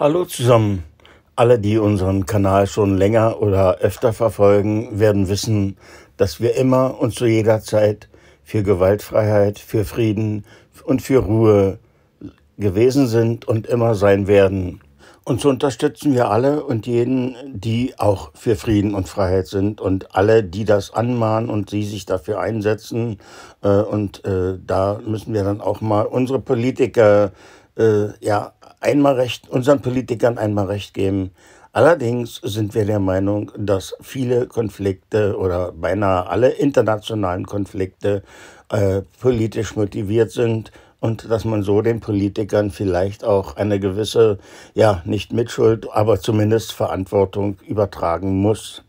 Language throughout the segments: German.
Hallo zusammen. Alle, die unseren Kanal schon länger oder öfter verfolgen, werden wissen, dass wir immer und zu jeder Zeit für Gewaltfreiheit, für Frieden und für Ruhe gewesen sind und immer sein werden. Und so unterstützen wir alle und jeden, die auch für Frieden und Freiheit sind und alle, die das anmahnen und die sich dafür einsetzen. Äh, und äh, da müssen wir dann auch mal unsere Politiker äh, ja, einmal Recht, unseren Politikern einmal Recht geben. Allerdings sind wir der Meinung, dass viele Konflikte oder beinahe alle internationalen Konflikte äh, politisch motiviert sind und dass man so den Politikern vielleicht auch eine gewisse, ja, nicht Mitschuld, aber zumindest Verantwortung übertragen muss.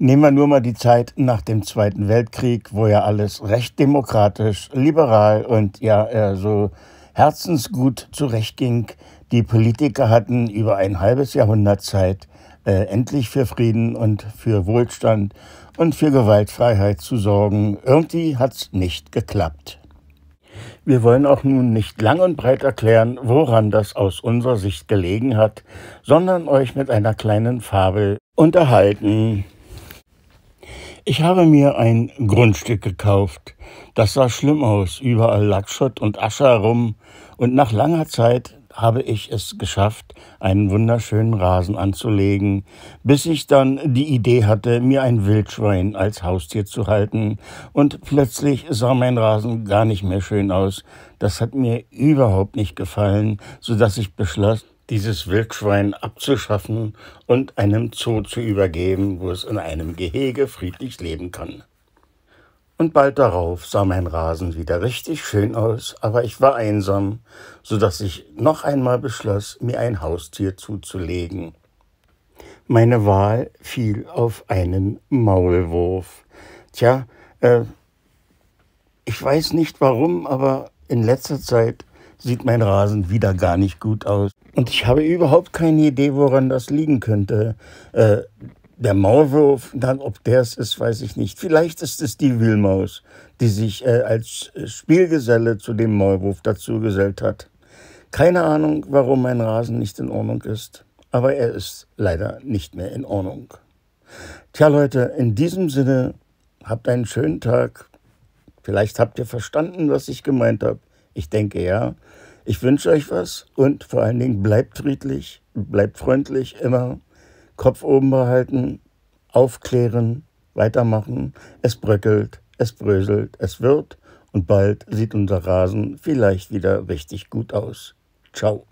Nehmen wir nur mal die Zeit nach dem Zweiten Weltkrieg, wo ja alles recht demokratisch, liberal und ja äh, so herzensgut zurechtging. Die Politiker hatten über ein halbes Jahrhundert Zeit, äh, endlich für Frieden und für Wohlstand und für Gewaltfreiheit zu sorgen. Irgendwie hat es nicht geklappt. Wir wollen auch nun nicht lang und breit erklären, woran das aus unserer Sicht gelegen hat, sondern euch mit einer kleinen Fabel unterhalten. Ich habe mir ein Grundstück gekauft. Das sah schlimm aus, überall Lackschott und Asche herum. Und nach langer Zeit habe ich es geschafft, einen wunderschönen Rasen anzulegen, bis ich dann die Idee hatte, mir ein Wildschwein als Haustier zu halten. Und plötzlich sah mein Rasen gar nicht mehr schön aus. Das hat mir überhaupt nicht gefallen, so dass ich beschloss, dieses Wildschwein abzuschaffen und einem Zoo zu übergeben, wo es in einem Gehege friedlich leben kann. Und bald darauf sah mein Rasen wieder richtig schön aus, aber ich war einsam, so dass ich noch einmal beschloss, mir ein Haustier zuzulegen. Meine Wahl fiel auf einen Maulwurf. Tja, äh, ich weiß nicht warum, aber in letzter Zeit sieht mein Rasen wieder gar nicht gut aus. Und ich habe überhaupt keine Idee, woran das liegen könnte. Äh, der Maulwurf, dann ob der es ist, weiß ich nicht. Vielleicht ist es die Wühlmaus, die sich äh, als äh, Spielgeselle zu dem Maulwurf dazugesellt hat. Keine Ahnung, warum mein Rasen nicht in Ordnung ist, aber er ist leider nicht mehr in Ordnung. Tja Leute, in diesem Sinne, habt einen schönen Tag. Vielleicht habt ihr verstanden, was ich gemeint habe. Ich denke ja. Ich wünsche euch was und vor allen Dingen bleibt friedlich, bleibt freundlich immer. Kopf oben behalten, aufklären, weitermachen. Es bröckelt, es bröselt, es wird und bald sieht unser Rasen vielleicht wieder richtig gut aus. Ciao.